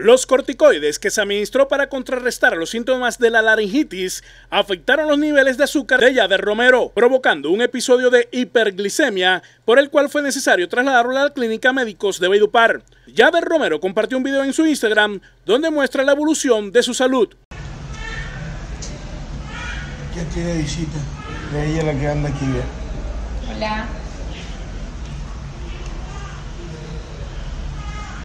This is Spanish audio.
Los corticoides que se administró para contrarrestar los síntomas de la laringitis afectaron los niveles de azúcar de Yader Romero, provocando un episodio de hiperglicemia por el cual fue necesario trasladarlo a la clínica médicos de Beidupar. Yader Romero compartió un video en su Instagram donde muestra la evolución de su salud. tiene visita? ella la que anda aquí. Hola.